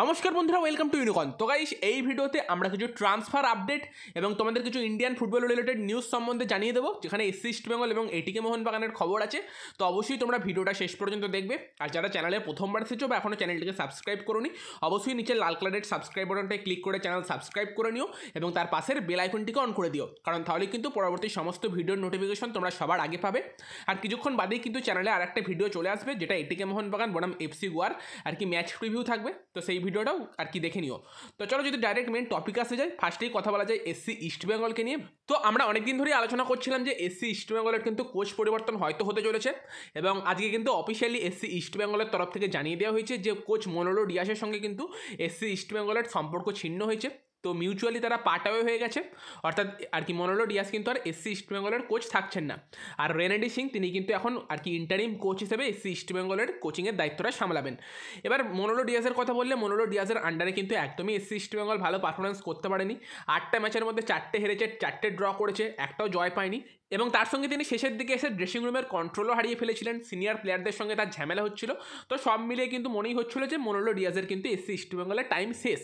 নমস্কার বন্ধুরা welcome to ইউনিকন তো গাইস এই ভিডিওতে আমরা কিছু ট্রান্সফার আপডেট এবং তোমাদের কিছু ইন্ডিয়ান ফুটবল রিলেটেড নিউজ সম্বন্ধে জানিয়ে দেবো যেখানে ইস্ট বেঙ্গল এবং এটিকে মোহনবাগানের খবর আছে তো অবশ্যই তোমরা ভিডিওটা শেষ পর্যন্ত দেখবে আর যারা চ্যানেলে প্রথমবার এসেছো বা এখনও চ্যানেলটিকে সাবস্ক্রাইব করোনি অবশ্যই নিচে লাল কালারের সাবস্ক্রাইব বাটনটায় ক্লিক করে চ্যানেল সাবস্ক্রাইব করে নিও এবং তার পাশের বেল আইকনটিকে অন করে দিও কারণ তাহলে কিন্তু পরবর্তী সমস্ত ভিডিওর নোটিফিকেশন তোমরা সবার আগে পাবে আর কিছুক্ষণ বাদেই কিন্তু চ্যানেলে আর একটা ভিডিও চলে আসবে যেটা এটিকে মোহনবাগান বনাম এফসি গোয়ার আর কি ম্যাচ প্রিভিউ থাকবে তো সেই ভিডিওটাও আর কি দেখে নিও তো চলো যদি ডাইরেক্ট মেন টপিক আসে যায় ফার্স্টেই কথা বলা যায় এসসি ইস্টবেঙ্গলকে নিয়ে তো আমরা অনেকদিন ধরেই আলোচনা করছিলাম যে এসসি ইস্টবেঙ্গলের কিন্তু কোচ পরিবর্তন হয়তো হতে চলেছে এবং আজকে কিন্তু অফিসিয়ালি এসসি ইস্টবেঙ্গলের তরফ থেকে জানিয়ে দেওয়া হয়েছে যে কোচ মনোলো ডিয়াসের সঙ্গে কিন্তু এসসি ইস্টবেঙ্গলের সম্পর্ক ছিন্ন হয়েছে তো মিউচুয়ালি তারা পাটাও হয়ে গেছে অর্থাৎ আর কি মনোলো ডিয়াস কিন্তু আর এসসি ইস্টবেঙ্গলের কোচ থাকছেন না আর রেনেডি সিং তিনি কিন্তু এখন আর কি ইন্টারিম কোচ হিসেবে এসসি ইস্টবেঙ্গলের কোচিংয়ের দায়িত্বটা সামলাবেন এবার মনোলো ডিয়াসের কথা বললে মনোলো ডিয়াসের আন্ডারে কিন্তু একদমই এসসি ইস্টবেঙ্গল ভালো পারফরমেন্স করতে পারেনি আটটা ম্যাচের মধ্যে চারটে হেরেছে চারটে ড্র করেছে একটাও জয় পায়নি এবং তার সঙ্গে তিনি শেষের দিকে এসে ড্রেসিং রুমের কন্ট্রোলও হারিয়ে ফেলেছিলেন সিনিয়র প্লেয়ারদের সঙ্গে তার ঝামেলা হচ্ছিল তো সব মিলিয়ে কিন্তু মনেই হচ্ছিল যে মনোলো ডিয়াসের কিন্তু এসসি ইস্টবেঙ্গলের টাইম শেষ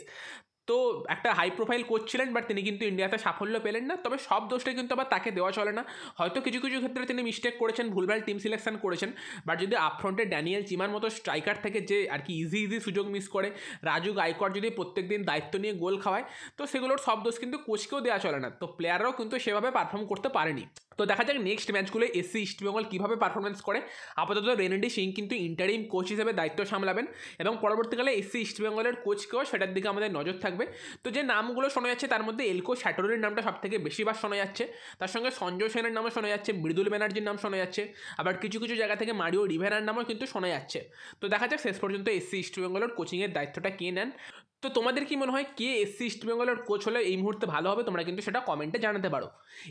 তো একটা হাই প্রোফাইল কোচ ছিলেন বাট তিনি কিন্তু ইন্ডিয়াতে সাফল্য পেলেন না তবে সব দোষটা কিন্তু আবার তাকে দেওয়া চলে না হয়তো কিছু কিছু ক্ষেত্রে তিনি মিস্টেক করেছেন ভুলভাল টিম সিলেকশন করেছেন বাট যদি আপফ্রন্টে ড্যানিয়েল চিমার মতো স্ট্রাইকার থেকে যে আর কি ইজি ইজি সুযোগ মিস করে রাজু গায়কর যদি প্রত্যেক দিন দায়িত্ব নিয়ে গোল খাওয়ায় তো সেগুলোর সব দোষ কিন্তু কোচকেও দেওয়া চলে না তো প্লেয়াররাও কিন্তু সেভাবে পারফর্ম করতে পারেনি তো দেখা যাক নেক্সট ম্যাচগুলো এসসি ইস্টবেঙ্গল কীভাবে পারফরমেন্স করে আপাতত রেনেডি সিং কিন্তু ইন্টারিম কোচ হিসেবে দায়িত্ব সামলাবেন এবং পরবর্তীকালে এসসি ইস্টবেঙ্গলের কোচকেও সেটার দিকে আমাদের নজর থাকবে থাকবে তো যে নামগুলো শোনা যাচ্ছে তার মধ্যে এলকো শ্যাটরের নামটা সবথেকে বেশিবার শোনা যাচ্ছে তার সঙ্গে সঞ্জয় সেনের নামও শোনা যাচ্ছে মৃদুল ব্যানার্জির নাম শোনা যাচ্ছে আবার কিছু কিছু জায়গা থেকে মারিও রিভেরার নামও কিন্তু শোনা যাচ্ছে তো দেখা যাক শেষ পর্যন্ত এসসি ইস্ট বেঙ্গলের কোচিংয়ের দায়িত্বটা কে নেন তো তোমাদের কি মনে হয় কে এসসি বেঙ্গলের কোচ হলে এই মুহূর্তে ভালো হবে তোমরা কিন্তু সেটা কমেন্টে জানাতে পারো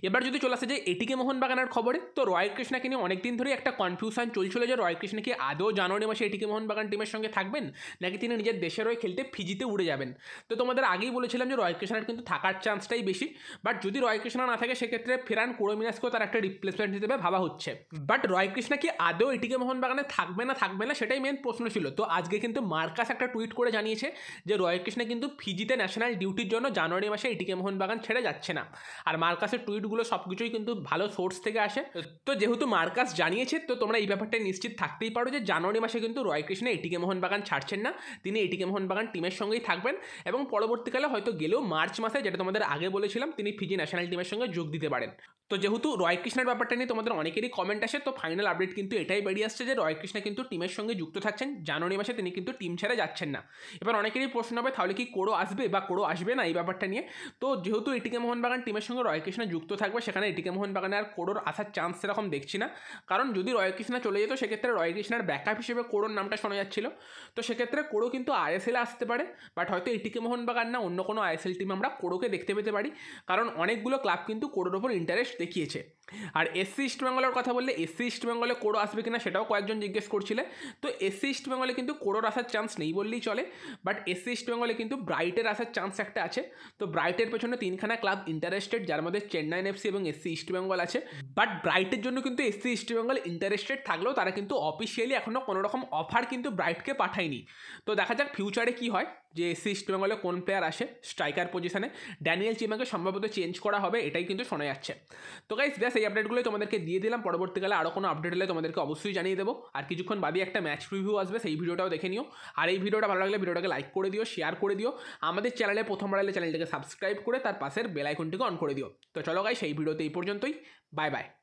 এবার যদি চলে আসে যে এটিকে মোহনবাগানের খবরে তো রয় কৃষ্ণাকে নিয়ে অনেকদিন ধরে একটা কনফিউশন চলছিল যে রয় কৃষ্ণ কি আদৌ জানুয়ারি মাসে এটিকে মোহনবাগান টিমের সঙ্গে থাকবেন নাকি তিনি নিজের দেশের হয়ে খেলতে ফিজিতে উড়ে যাবেন তো তোমাদের আগেই বলেছিলাম যে রয় কৃষ্ণার কিন্তু থাকার চান্সটাই বেশি বাট যদি রয় কৃষ্ণ না থাকে সেক্ষেত্রে ফেরান মিনাসকেও তার একটা রিপ্লেসমেন্ট হিসেবে ভাবা হচ্ছে বাট রয় কৃষ্ণা কি আদৌ এটিকে মোহনবাগানে থাকবে না থাকবে না সেটাই মেন প্রশ্ন ছিল তো আজকে কিন্তু মার্কাস একটা টুইট করে জানিয়েছে যে রয় জয়কৃষ্ণা কিন্তু ফিজিতে ন্যাশনাল ডিউটির জন্য জানুয়ারি মাসে এটিকে মোহনবাগান ছেড়ে যাচ্ছে না আর মার্কাসের টুইটগুলো সব কিছুই কিন্তু ভালো সোর্স থেকে আসে তো যেহেতু মার্কাস জানিয়েছে তো তোমরা এই ব্যাপারটা নিশ্চিত থাকতেই পারো যে জানুয়ারি মাসে কিন্তু রয়কৃষ্ণা এটিকে মোহনবাগান ছাড়ছেন না তিনি এটিকে মোহনবাগান টিমের সঙ্গেই থাকবেন এবং পরবর্তীকালে হয়তো গেলেও মার্চ মাসে যেটা তোমাদের আগে বলেছিলাম তিনি ফিজি ন্যাশনাল টিমের সঙ্গে যোগ দিতে পারেন তো যেহেতু রয় কৃষ্ণার ব্যাপারটা নিয়ে তোমাদের অনেকেরই কমেন্ট আসে তো ফাইনাল আপডেট কিন্তু এটাই বেরিয়ে আসছে যে রয় কৃষ্ণা কিন্তু টিমের সঙ্গে যুক্ত থাকছেন জানুয়ারি মাসে তিনি কিন্তু টিম ছেড়ে যাচ্ছেন না এবার অনেকেরই প্রশ্ন হবে তাহলে কি কোড়ো আসবে বা কোড়ো আসবে না এই ব্যাপারটা নিয়ে তো যেহেতু এটিকে মোহনবাগান টিমের সঙ্গে রয় কৃষ্ণা যুক্ত থাকবে সেখানে এটিকে বাগানে আর কোড়োর আসার চান্স সেরকম দেখছি না কারণ যদি রয় কৃষ্ণা চলে যেত সেক্ষেত্রে রয় কৃষ্ণার ব্যাকআপ হিসেবে কোড়োর নামটা শোনা যাচ্ছিল তো সেক্ষেত্রে কোড়ো কিন্তু আইএসএলে আসতে পারে বাট হয়তো এটিকে মোহনবাগান না অন্য কোনো আইএসএল টিম আমরা কোড়োকে দেখতে পেতে পারি কারণ অনেকগুলো ক্লাব কিন্তু কোড়োর ওপর ইন্টারেস্ট દેখিએ છીએ আর এসসি ইস্ট বেঙ্গলের কথা বললে এসসি ইস্ট বেঙ্গলে কোড়ো আসবে কিনা সেটাও কয়েকজন জিজ্ঞেস করছিলে তো এসসি ইস্ট বেঙ্গলে কিন্তু কোড়োর আসার চান্স নেই বললেই চলে বাট এসসি ইস্ট বেঙ্গলে কিন্তু ব্রাইটের আসার চান্স একটা আছে তো ব্রাইটের পেছনে তিনখানা ক্লাব ইন্টারেস্টেড যার মধ্যে চেন্নাইন এফসি এবং এসসি ইস্ট বেঙ্গল আছে বাট ব্রাইটের জন্য কিন্তু এসসি ইস্ট বেঙ্গল ইন্টারেস্টেড থাকলেও তারা কিন্তু অফিসিয়ালি এখনও কোনো রকম অফার কিন্তু ব্রাইটকে পাঠায়নি তো দেখা যাক ফিউচারে কি হয় যে এসসি ইস্ট বেঙ্গলে কোন প্লেয়ার আসে স্ট্রাইকার পজিশনে ড্যানিয়েল চিমাকে সম্ভবত চেঞ্জ করা হবে এটাই কিন্তু শোনা যাচ্ছে তো গাইস ব্যাস সেই আপডেটগুলোই তোমাদেরকে দিয়ে দিলাম পরবর্তীকালে আরও কোনো আপডেট হলে তোমাদেরকে অবশ্যই জানিয়ে দেবো আর কিছুক্ষণ বাদে একটা ম্যাচ রিভিউ আসবে সেই ভিডিওটাও দেখে নিও আর এই ভিডিওটা ভালো লাগলে ভিডিওটাকে লাইক করে দিও শেয়ার করে দিও আমাদের চ্যানেলে প্রথম বাড়ালে চ্যানেলটাকে সাবস্ক্রাইব করে তার পাশের বেলাইকনটিকে অন করে দিও তো চলো গাই সেই ভিডিওতে এই পর্যন্তই বাই বাই